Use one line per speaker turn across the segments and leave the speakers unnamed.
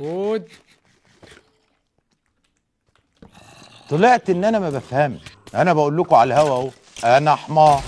فود طلعت ان انا ما بفهمش انا بقول لكم على الهوا اهو انا حمار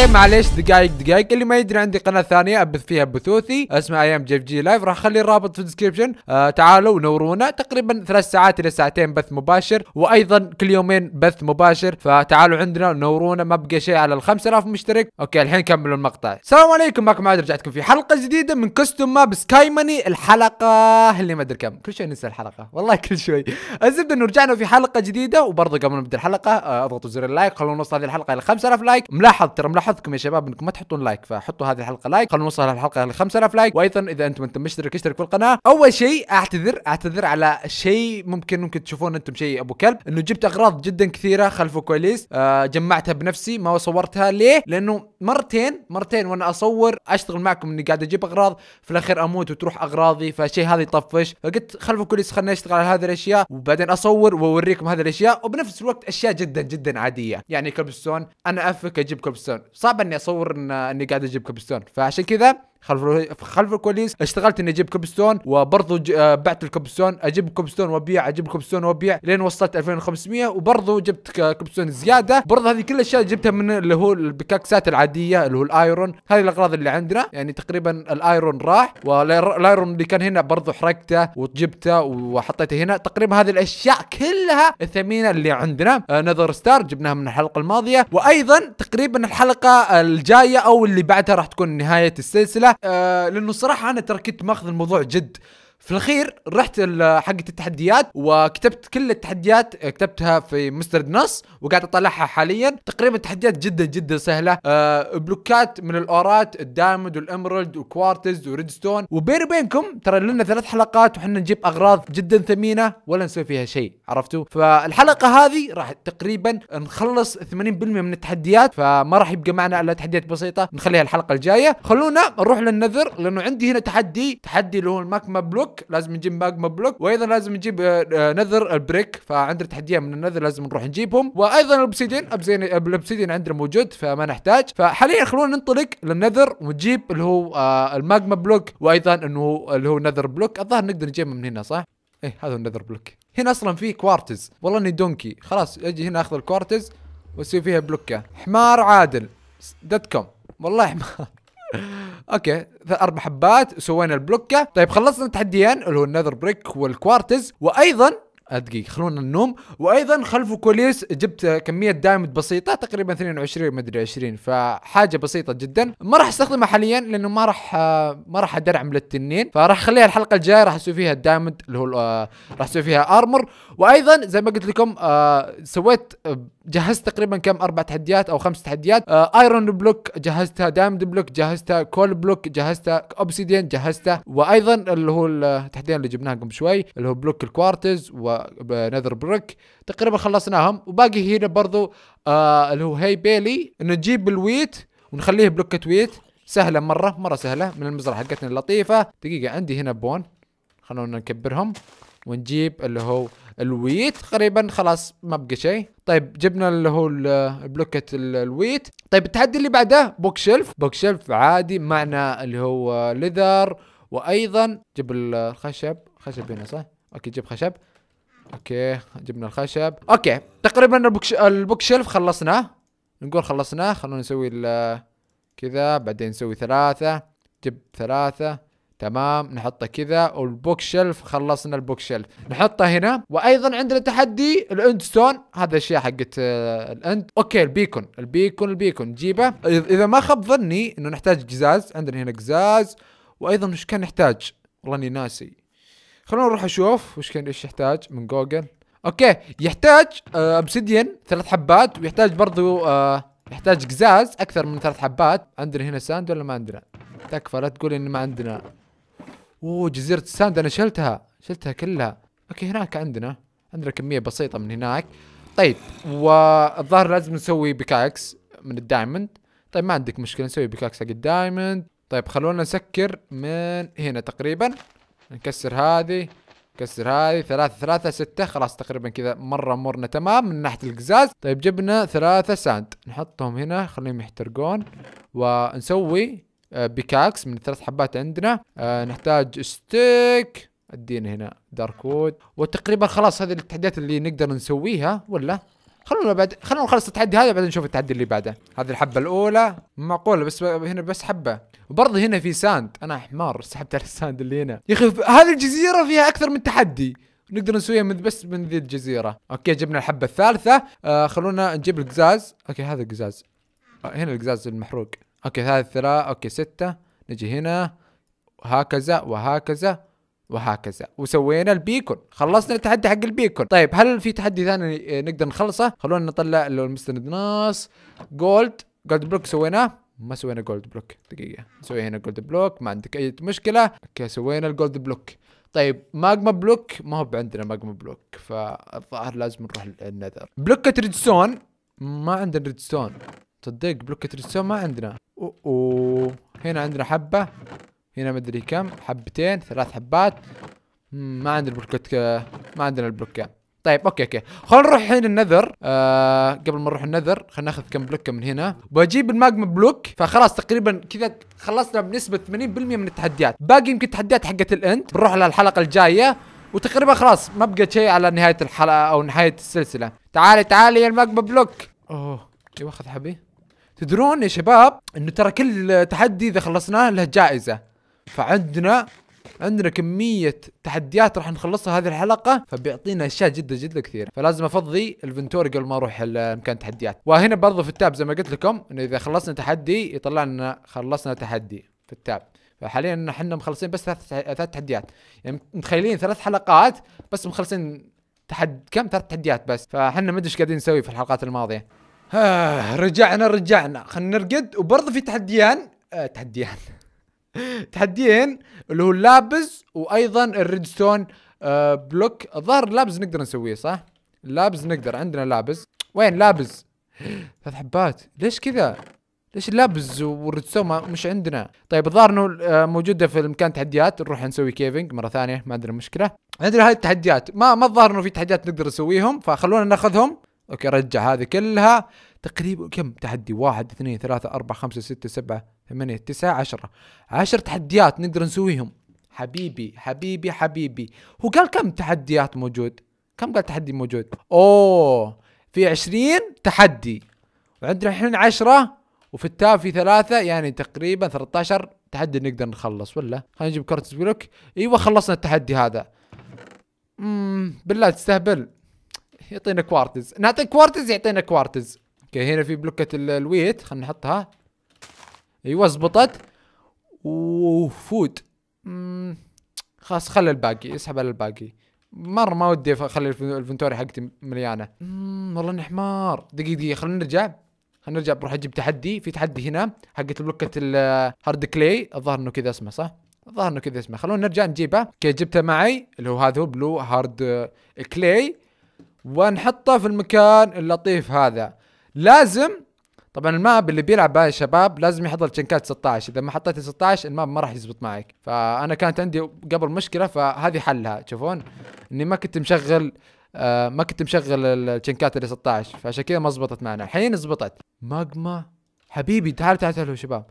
اوكي معليش دقايق دقايق اللي ما يدري عندي قناه ثانيه ابث فيها بثوثي اسمها ايام جيف جي لايف راح اخلي الرابط في الديسكربشن آه تعالوا نورونا تقريبا ثلاث ساعات الى ساعتين بث مباشر وايضا كل يومين بث مباشر فتعالوا عندنا نورونا ما بقى شيء على ال 5000 مشترك اوكي الحين كملوا المقطع السلام عليكم معكم عاد رجعتكم في حلقه جديده من كستوم ماب سكاي ماني الحلقه اللي ما ادري كم كل شوي ننسى الحلقه والله كل شوي الزبده انه رجعنا في حلقه جديده وبرضه قبل ما نبدا الحلقه آه اضغطوا زر اللايك خلونا نوصل هذه الحلقه الى 5000 لايك ملاحظ ترى ملاحظ حظكم يا شباب انكم ما تحطون لايك فحطوا هذه الحلقه لايك خلونا نوصل الحلقه ل 5000 لايك وايضا اذا انت ما انت مشترك اشترك في القناه اول شيء اعتذر اعتذر على شيء ممكن ممكن تشوفون انتم شيء ابو كلب انه جبت اغراض جدا كثيره خلف الكواليس آه جمعتها بنفسي ما صورتها ليه لانه مرتين مرتين وانا اصور اشتغل معكم اني قاعد اجيب اغراض في الاخير اموت وتروح اغراضي فشيء هذا يطفش فقلت خلف الكواليس خليني اشتغل على هذه الاشياء وبعدين اصور واوريكم هذه الاشياء وبنفس الوقت اشياء جدا جدا عاديه يعني كلبستون انا افك اجيب كلبستون صعب اني اصور ان اني قاعد اجيب كبستون فعشان كذا خلف خلف الكواليس اشتغلت اني اجيب كوبستون وبرضه ج... آه، بعت الكوبستون اجيب كوبستون وابيع اجيب كوبستون وابيع لين وصلت 2500 وبرضه جبت كوبستون زياده برضه هذه كل الاشياء جبتها من اللي هو البكاكسات العاديه اللي هو الايرون هذه الاغراض اللي عندنا يعني تقريبا الايرون راح والايرون اللي كان هنا برضه حرقته وجبته وحطيته هنا تقريبا هذه الاشياء كلها الثمينه اللي عندنا آه نذر ستار جبناها من الحلقه الماضيه وايضا تقريبا الحلقه الجايه او اللي بعدها راح تكون نهايه السلسله آه، لانه صراحه انا ترى كنت ماخذ الموضوع جد في الاخير رحت حق التحديات وكتبت كل التحديات آه، كتبتها في مستر نص وقاعد اطلعها حاليا تقريبا تحديات جدا جدا سهله أه بلوكات من الاورات الدايموند والامرلد والكوارتز وريدستون وبيني وبينكم ترى لنا ثلاث حلقات وحنا نجيب اغراض جدا ثمينه ولا نسوي فيها شيء عرفتوا فالحلقه هذه راح تقريبا نخلص 80% من التحديات فما راح يبقى معنا الا تحديات بسيطه نخليها الحلقه الجايه خلونا نروح للنذر لانه عندي هنا تحدي تحدي اللي هو الماكما بلوك بلوك لازم نجيب ماجما بلوك وايضا لازم نجيب نذر آه، آه، البريك فعندنا تحديه من النذر لازم نروح نجيبهم وايضا الاوبسيدين الاوبسيدين عندنا موجود فما نحتاج فحاليا خلونا ننطلق للنذر ونجيب اللي هو آه، الماجما بلوك وايضا انه اللي هو نذر بلوك الظاهر نقدر نجيبه من هنا صح؟ ايه هذا النذر بلوك هنا اصلا في كوارتز والله اني دونكي خلاص اجي هنا اخذ الكوارتز واسوي فيها بلوكه حمار عادل دوت كوم والله حمار اوكي اربع حبات وسوينا البلوكه طيب خلصنا التحديين اللي هو النذر بريك والكوارتز وايضا دقيقة خلونا النوم وايضا خلف كواليس جبت كمية دايموند بسيطة تقريبا 22 مدري 20 فحاجة بسيطة جدا ما راح استخدمها حاليا لانه ما راح ما راح ادرعم للتنين فراح اخليها الحلقة الجاية راح اسوي فيها الدايموند اللي هو آه، راح اسوي فيها ارمر وايضا زي ما قلت لكم آه، سويت جهزت تقريبا كم اربع تحديات او خمس تحديات ايرون آه، بلوك جهزتها دايموند بلوك جهزتها كول بلوك جهزتها اوبسيديان جهزتها وايضا اللي هو التحديات اللي جبناها قبل شوي اللي هو بلوك الكوارتز ونذر بلوك تقريبا خلصناهم وباقي هنا برضو آه اللي هو هي بيلي نجيب الويت ونخليه بلوك ويت سهلة مرة مرة سهلة من المزرعة حقتنا اللطيفة دقيقة عندي هنا بون خلونا نكبرهم ونجيب اللي هو الويت تقريبا خلاص ما بقى شيء طيب جبنا اللي هو بلوكة الويت طيب التحدي اللي بعده بوك شيلف بوك شيلف عادي معنا اللي هو ليذر وايضا جيب الخشب خشب هنا صح اوكي جيب خشب اوكي جبنا الخشب اوكي تقريبا البوك البوك شيلف خلصناه نقول خلصناه خلونا نسوي كذا بعدين نسوي ثلاثة جيب ثلاثة تمام نحطه كذا والبوك شلف خلصنا البوك شلف نحطه هنا وايضا عندنا تحدي الاند ستون هذا الاشياء حقت آه، الاند اوكي البيكون البيكون البيكون نجيبه اذا ما خاب ظني انه نحتاج قزاز عندنا هنا قزاز وايضا وش كان نحتاج والله اني ناسي خلونا نروح اشوف وش كان ايش يحتاج من جوجل اوكي يحتاج آه، ابسيديان ثلاث حبات ويحتاج برضو أه يحتاج قزاز اكثر من ثلاث حبات عندنا هنا ساند ولا ما عندنا تكفى لا تقول ان ما عندنا اوه جزيرة الساند انا شلتها شلتها كلها اوكي هناك عندنا عندنا كمية بسيطة من هناك طيب والظاهر لازم نسوي بيكاكس من الدايموند طيب ما عندك مشكلة نسوي بيكاكس حق الدايموند طيب خلونا نسكر من هنا تقريبا نكسر هذه كسر هذه ثلاثة ثلاثة ستة خلاص تقريبا كذا مرة مرنا تمام من ناحية القزاز طيب جبنا ثلاثة ساند نحطهم هنا خليهم يحترقون ونسوي آه، بيكاكس من ثلاث حبات عندنا آه، نحتاج ستيك ادينا هنا دارك وود وتقريبا خلاص هذه التحديات اللي نقدر نسويها ولا خلونا بعد خلونا نخلص التحدي هذا بعدين نشوف التحدي اللي بعده هذه الحبه الاولى معقوله بس هنا بس حبه وبرضه هنا في ساند انا حمار سحبت على الساند اللي هنا يا اخي هذه الجزيره فيها اكثر من تحدي نقدر نسويها من بس من ذي الجزيره اوكي جبنا الحبه الثالثه آه خلونا نجيب القزاز اوكي هذا القزاز آه هنا القزاز المحروق اوكي ثلاث الثلاث اوكي ستة نجي هنا وهكذا وهكذا وهكذا وسوينا البيكون خلصنا التحدي حق البيكون طيب هل في تحدي ثاني نقدر نخلصه خلونا نطلع المستند ناس جولد جولد بلوك سويناه ما سوينا جولد بلوك دقيقه نسوي هنا جولد بلوك ما عندك اي مشكله اوكي سوينا الجولد بلوك طيب ماجما بلوك ما هو عندنا ماجما بلوك فالظاهر لازم نروح النذر بلوكة ريدستون ما عندنا ريدستون تصدق بلوكة ريدستون ما عندنا اوه هنا عندنا حبة هنا مدري كم حبتين ثلاث حبات ما عندنا البلوكات ما عندنا البلوكات طيب اوكي اوكي خلينا نروح الحين النذر آه قبل ما نروح النذر خلينا ناخذ كم بلوك من هنا بجيب الماجما بلوك فخلاص تقريبا كذا خلصنا بنسبه 80% من التحديات باقي يمكن تحديات حقت الانت بنروح لها الحلقه الجايه وتقريبا خلاص ما بقى شيء على نهايه الحلقه او نهايه السلسله تعالي تعالي يا الماجما بلوك اوه ايوه اخذ حبي تدرون يا شباب انه ترى كل تحدي اذا خلصناه له جائزه فعندنا عندنا كمية تحديات راح نخلصها هذه الحلقة فبيعطينا اشياء جدا جدا كثيرة، فلازم افضي الفنتوري قبل ما اروح مكان التحديات وهنا برضو في التاب زي ما قلت لكم انه اذا خلصنا تحدي يطلع لنا خلصنا تحدي في التاب فحاليا احنا مخلصين بس ثلاث ثلاث تحديات يعني متخيلين ثلاث حلقات بس مخلصين تحد كم ثلاث تحديات بس فاحنا ما ادري ايش قاعدين نسوي في الحلقات الماضيه آه رجعنا رجعنا خلينا نرقد وبرضه في تحديان آه تحديان تحديين اللي هو اللابز وايضا الريدستون آه بلوك الظاهر اللابز نقدر نسويه صح؟ اللابز نقدر عندنا لابز وين لابز؟ ثلاث حبات ليش كذا؟ ليش اللابز والريدستون مش عندنا؟ طيب الظاهر انه آه، موجوده في المكان تحديات نروح نسوي كيفنج مره ثانيه ما عندنا مشكله عندنا هاي التحديات ما ما الظاهر انه في تحديات نقدر نسويهم فخلونا ناخذهم اوكي رجع هذه كلها تقريبا كم تحدي واحد اثنين ثلاثة أربعة خمسة ستة سبعة ثمانية تسعة عشرة عشر تحديات نقدر نسويهم حبيبي حبيبي حبيبي هو قال كم تحديات موجود كم قال تحدي موجود اوه في عشرين تحدي وعندنا الحين عشرة وفي التاب في ثلاثة يعني تقريبا 13 تحدي نقدر نخلص ولا خلينا نجيب كارت بلوك ايوه خلصنا التحدي هذا اممم بالله تستهبل يعطينا كوارتز نعطي كوارتز يعطينا كوارتز اوكي هنا في بلوكة الويت خلينا نحطها ايوه زبطت وفود خلاص خلي الباقي اسحب على الباقي مرة ما ودي اخلي الفنتوري حقتي مليانة والله اني حمار دقيقة دقيقة خلينا نرجع خلينا نرجع بروح اجيب تحدي في تحدي هنا حقت بلوكة الهارد كلي الظاهر انه كذا اسمه صح؟ الظاهر انه كذا اسمه خلونا نرجع نجيبه اوكي جبته معي اللي هو هذا هو بلو هارد كلي ونحطه في المكان اللطيف هذا لازم طبعا الماب اللي بيلعب يا الشباب لازم يحضر تشنكات 16 اذا ما حطيت 16 الماب ما راح يزبط معك فانا كانت عندي قبل مشكله فهذه حلها تشوفون اني ما كنت مشغل آه ما كنت مشغل التشنكات اللي 16 فعشان كذا ما زبطت معنا الحين زبطت ماجما حبيبي تعال تعال تعال شباب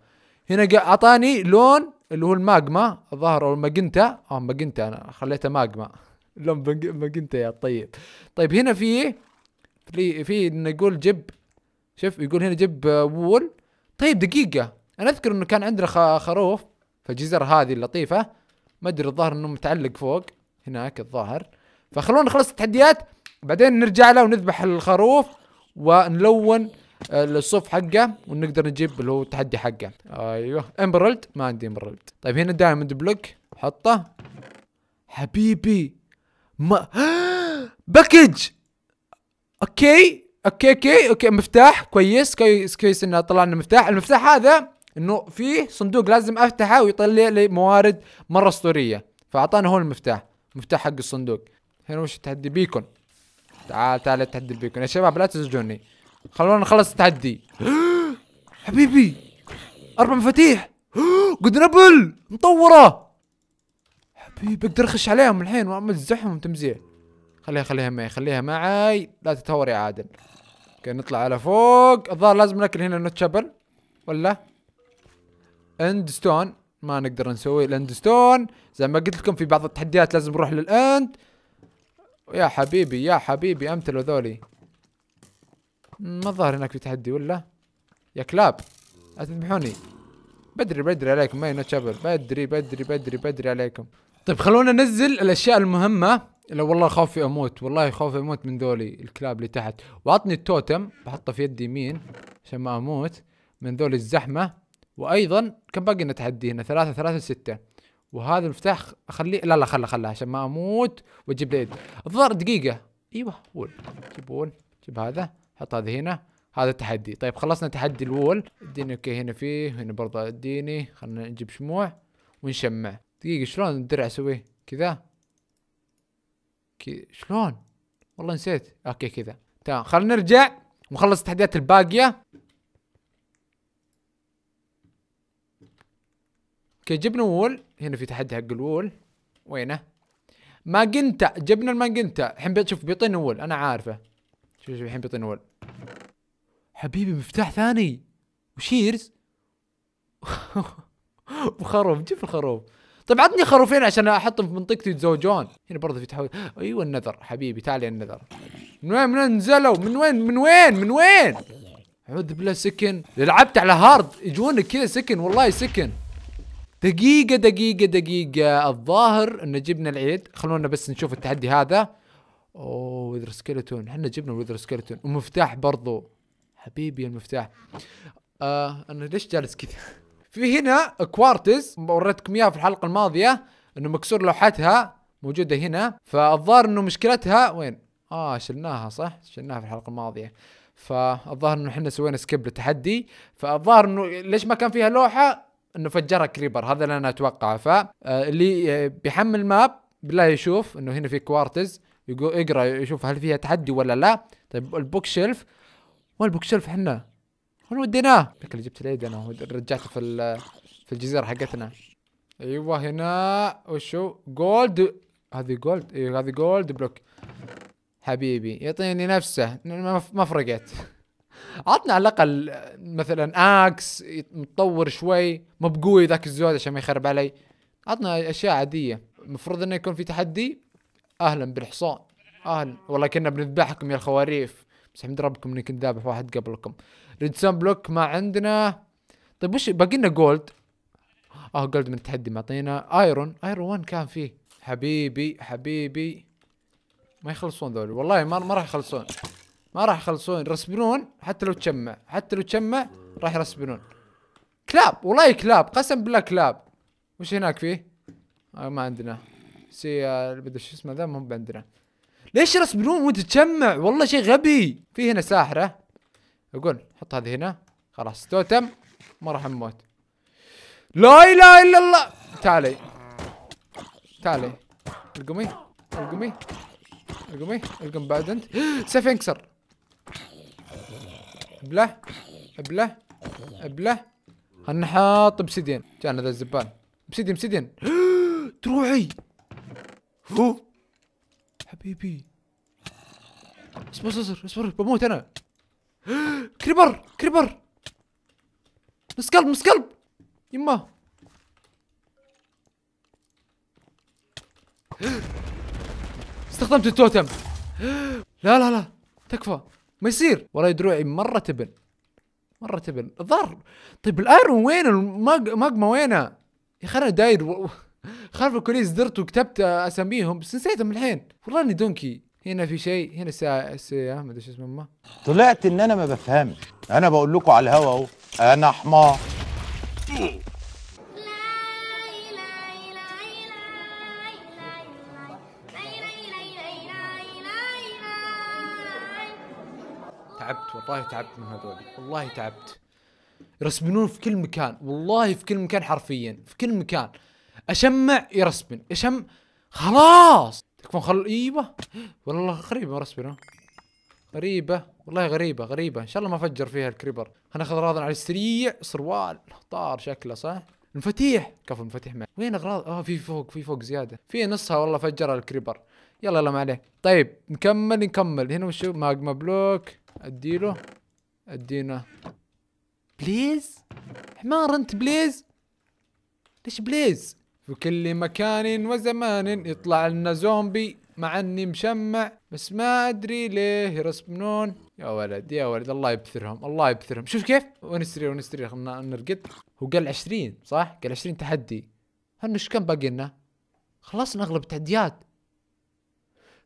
هنا اعطاني لون اللي هو الماجما الظاهر او الماجنتا اه ماجنتا انا خليته ماجما بنج انت يا طيب طيب هنا في في انه يقول جيب شوف يقول هنا جيب آه، وول طيب دقيقة انا اذكر انه كان عندنا خروف في الجزر هذه اللطيفة ما ادري الظاهر انه متعلق فوق هناك الظاهر فخلونا نخلص التحديات بعدين نرجع له ونذبح الخروف ونلون آه، الصوف حقه ونقدر نجيب اللي هو التحدي حقه ايوه امبرلد ما عندي امبرلد طيب هنا دايموند بلوك حطه حبيبي ما باكج اوكي اوكي اوكي اوكي مفتاح كويس كويس كويس انه طلع لنا مفتاح المفتاح هذا انه فيه صندوق لازم افتحه ويطلع لي موارد مره اسطوريه فاعطانا هون المفتاح مفتاح حق الصندوق هنا وش التحدي بيكون تعال تعال التحدي البيكون يا شباب لا تزعجوني خلونا نخلص التحدي حبيبي اربع مفاتيح جود نبل مطوره بقدر اخش عليهم الحين وامزحهم تمزيع خليها خليها معي خليها معي لا تتهور يا عادل اوكي نطلع على فوق الظاهر لازم ناكل هنا نوت شابل ولا اند ستون ما نقدر نسوي الاند ستون زي ما قلت لكم في بعض التحديات لازم نروح للاند يا حبيبي يا حبيبي امثلوا ذولي ما الظاهر هناك في تحدي ولا يا كلاب لا تذبحوني بدري بدري عليكم ما هي شابل بدري بدري بدري بدري عليكم طيب خلونا ننزل الاشياء المهمه لو والله خوفي اموت والله خوفي اموت من ذولي الكلاب اللي تحت وعطني التوتم بحطه في يدي يمين عشان ما اموت من ذولي الزحمه وايضا كم باقي لنا تحدي هنا ثلاثه ثلاثه سته وهذا المفتاح اخليه لا لا خله خله عشان ما اموت واجيب ليد الظاهر دقيقه ايوه وول جيب وول جيب هذا حط هذا هنا هذا تحدي طيب خلصنا تحدي الوول اديني اوكي هنا فيه هنا برضه اديني خلينا نجيب شموع ونشمع دقيقة شلون الدرع اسويه كذا كي شلون والله نسيت اوكي كذا تمام خلينا نرجع ونخلص التحديات الباقية اوكي جبنا وول هنا في تحدي حق الوول وينه ماجنتا جبنا الماجنتا الحين شوف بيعطيني وول انا عارفه شوف شوف الحين بيعطيني وول حبيبي مفتاح ثاني وشيرز وخروف جيب الخروف طيب عطني خروفين عشان احطهم في منطقتي يتزوجون هنا برضه في تحول ايوه النذر حبيبي تعال يا النذر من وين من وين نزلوا من وين من وين من وين اعوذ بالله سكن لعبت على هارد يجونك كذا سكن والله سكن دقيقة دقيقة دقيقة الظاهر ان جبنا العيد خلونا بس نشوف التحدي هذا اوه وذر سكيلتون احنا جبنا وذر سكيلتون ومفتاح برضو حبيبي المفتاح آه انا ليش جالس كذا في هنا كوارتز وريتكم اياها في الحلقه الماضيه انه مكسور لوحتها موجوده هنا فالظاهر انه مشكلتها وين اه شلناها صح شلناها في الحلقه الماضيه فالظاهر انه احنا سوينا سكيب للتحدي فالظاهر انه ليش ما كان فيها لوحه انه فجرها كريبر هذا اللي انا اتوقعه فاللي آه، آه، بيحمل الماب بالله يشوف انه هنا في كوارتز يقرا يشوف هل فيها تحدي ولا لا طيب البوك شيلف والبوك شيلف احنا وين وديناه؟ لك اللي جبت العيد انا رجعته في في الجزيره حقتنا ايوه هنا وشو جولد هذه جولد ايوه هذه جولد بلوك حبيبي يعطيني نفسه ما فرقت عطنا على الاقل مثلا اكس متطور شوي مو بقوي ذاك الزود عشان ما يخرب علي عطنا اشياء عاديه المفروض انه يكون في تحدي اهلا بالحصان اهلا والله كنا بنذبحكم يا الخواريف بس الحمد ربكم اني كنت ذابح واحد قبلكم ريد سان بلوك ما عندنا طيب وش باقي لنا جولد اه جولد من التحدي معطينا ايرون ايرون وين كان فيه حبيبي حبيبي ما يخلصون ذول والله ما ما راح يخلصون ما راح يخلصون يرسبنون حتى لو تشمع حتى لو تشمع راح يرسبنون كلاب والله كلاب قسم بالله كلاب وش هناك فيه؟ آه ما عندنا سي آه شو اسمه ذا مو عندنا ليش يرسمون وانت تجمع والله شيء غبي في هنا ساحره اقول حط هذه هنا خلاص توتم ما راح نموت لا اله الا الله تعالي تعالي القمي القمي القمي القم بعد انت سيف انكسر ابله ابله ابله خلنا نحط بسدين جانا ذا الزبال بسيدين بسيدين تروحي هو حبيبي اصبر اصبر اصبر بموت انا كريبر كريبر نص قلب نص قلب يما استخدمت التوتم لا لا لا تكفى ما يصير والله دروعي مره تبن مره تبن الظهر طيب الايرون وين الماجما وينه يا اخي انا داير و... خلف الكواليس درت وكتبت آه، اساميهم بس نسيتهم الحين والله دونكي هنا في شيء هنا ساعة سا... آه، ما ادري شو اسمه طلعت ان انا ما بفهمش انا بقول لكم على الهوا اهو انا حمار تعبت والله تعبت من هذول والله تعبت يرسمون في كل مكان والله في كل مكان حرفيا في كل مكان اشمع يرسبن اشم خلاص تكفون خل ايوه والله غريبه رسبن غريبه والله غريبه غريبه ان شاء الله ما فجر فيها الكريبر خلينا ناخذ اغراضنا على السريع سروال طار شكله صح المفاتيح كفو المفاتيح معي وين اغراض اه في فوق في فوق زياده في نصها والله فجرها الكريبر يلا يلا ما عليه طيب نكمل نكمل هنا وشو ماجما بلوك اديله ادينا بليز حمار انت بليز ليش بليز وكل مكان وزمان يطلع لنا زومبي مع اني مشمع بس ما ادري ليه يرسمون يا ولد يا ولد الله يبثرهم الله يبثرهم شوف كيف ونستري ونستري خلنا نرقد هو قال 20 صح قال 20 تحدي هن ايش كم باقي لنا خلصنا اغلب التحديات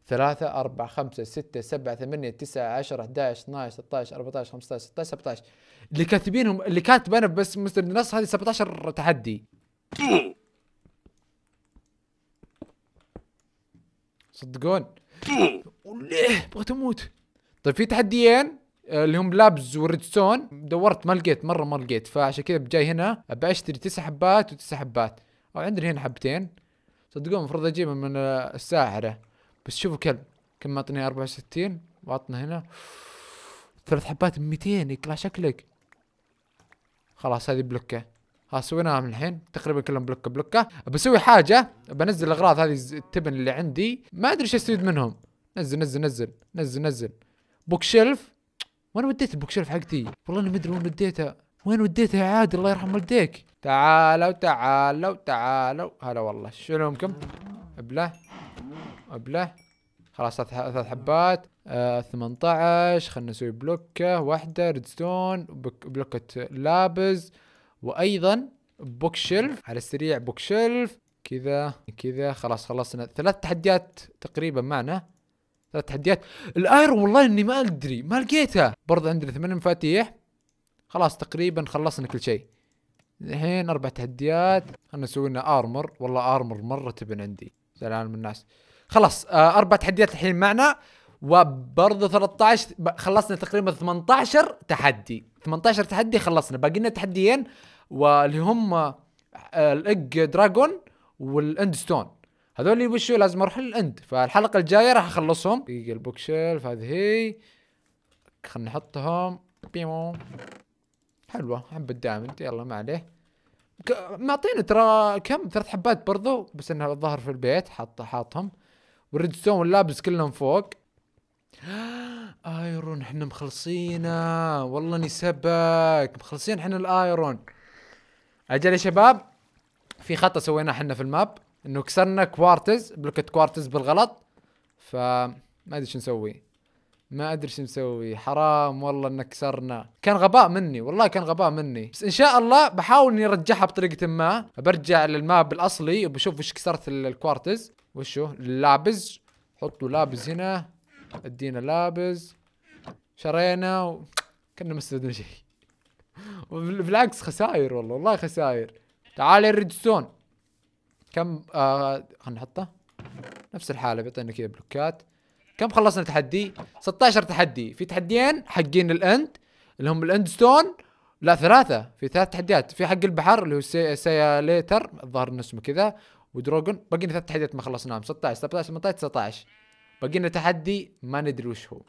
ثلاثة أربعة خمسة ستة سبعة ثمانية تسعة عشرة أحد عشر اثنا عشر ثلاثة عشر أربعة عشر خمسة عشر ستة سبعة عشر اللي كاتبينهم اللي كاتب أنا بس مستر النص هذه سبعة عشر تحدي صدقون بغيت اموت طيب في تحديين آه، اللي هم لابز وريدستون دورت ما لقيت مره ما لقيت فعشان كذا جاي هنا ابى اشتري تسع حبات وتسع حبات او عندنا هنا حبتين صدقون المفروض اجيبها من آه، الساحره بس شوفوا كلب كم اعطني 64 وعطنا هنا ثلاث حبات ب 200 يطلع شكلك خلاص هذه بلوكه خلاص آه، سويناها من الحين تقريبا كلهم بلوك بلوكه بسوي حاجه بنزل الاغراض هذه التبن اللي عندي ما ادري ايش استفيد منهم نزل نزل نزل نزل نزل بوك شيلف وين وديت البوك شيلف حقتي والله اني ما ادري وين وديتها وين وديتها يا عادل الله يرحم والديك تعالوا تعالوا تعالوا هلا والله شنو همكم ابله ابله خلاص ثلاث حبات آه 18 خلنا نسوي بلوكه واحده ريدستون بلوكه لابز وايضا بوك شيلف على السريع بوك شيلف كذا كذا خلاص خلصنا ثلاث تحديات تقريبا معنا ثلاث تحديات الاير والله اني ما ادري ما لقيتها برضه عندنا ثمان مفاتيح خلاص تقريبا خلصنا كل شيء الحين اربع تحديات خلنا نسوي لنا ارمر والله ارمر مره تبن عندي زعلان من الناس خلاص آه، اربع تحديات الحين معنا وبرضه 13 خلصنا تقريبا 18 تحدي 18 تحدي خلصنا باقي لنا تحديين واللي هم آه، الاج دراجون والاند ستون هذول وشو لازم اروح للاند فالحلقه الجايه راح اخلصهم دقيقه البوك شيلف هذه هي خلينا نحطهم بيمو حلوه حبه دايموند يلا ما عليه معطينا ترى كم ثلاث حبات برضو بس انها الظاهر في البيت حاط حاطهم والريد ستون واللابس كلهم فوق ايرون احنا مخلصينه والله اني سبك مخلصين احنا الايرون اجل يا شباب في خطا سويناه احنا في الماب انه كسرنا كوارتز بلوكة كوارتز بالغلط ف ما ادري شو نسوي ما ادري شو نسوي حرام والله انك كسرنا كان غباء مني والله كان غباء مني بس ان شاء الله بحاول اني ارجعها بطريقه ما برجع للماب الاصلي وبشوف وش كسرت الكوارتز وشو اللابز حطوا لابز هنا ادينا لابز شرينا و... كنا ما استفدنا شيء بالعكس خساير والله والله خساير تعال يا ريدستون كم آه خلينا نحطه نفس الحاله بيعطينا كذا بلوكات كم خلصنا تحدي 16 تحدي في تحديين حقين الاند اللي هم الاند ستون لا ثلاثة في ثلاث تحديات في حق البحر اللي هو سي... ليتر الظاهر انه اسمه كذا ودروجن باقي لنا ثلاث تحديات ما خلصناهم 16 17 18 19 باقي لنا تحدي ما ندري وش هو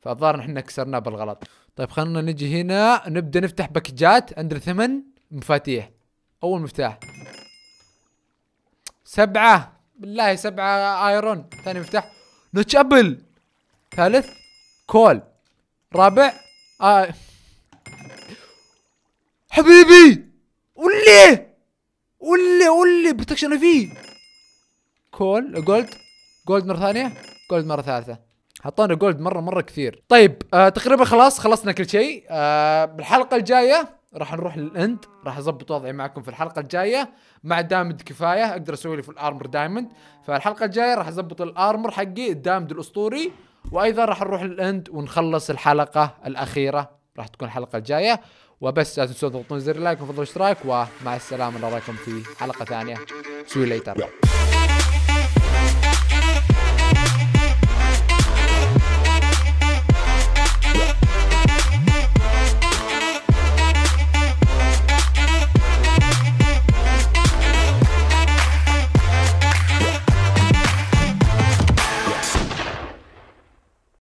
فالظاهر احنا كسرناه بالغلط طيب خلنا نجي هنا نبدا نفتح باكجات عندنا ثمان مفاتيح اول مفتاح سبعة بالله سبعة ايرون ثاني مفتاح نوتش ابل ثالث كول رابع آه. حبيبي ولي ولي ولي بروتكشن فيه كول جولد جولد مرة ثانية جولد مرة ثالثة حطونا جولد مره مره كثير طيب آه تقريبا خلاص خلصنا كل شيء آه بالحلقه الجايه راح نروح للاند راح اظبط وضعي معكم في الحلقه الجايه مع دامد كفايه اقدر اسوي لي في الارمر دايموند فالحلقه الجايه راح اظبط الارمر حقي الدامد الاسطوري وايضا راح نروح للاند ونخلص الحلقه الاخيره راح تكون الحلقه الجايه وبس لا تنسوا تضغطون زر اللايك وفضل الاشتراك ومع السلامه نراكم في حلقه ثانيه سوي ليتر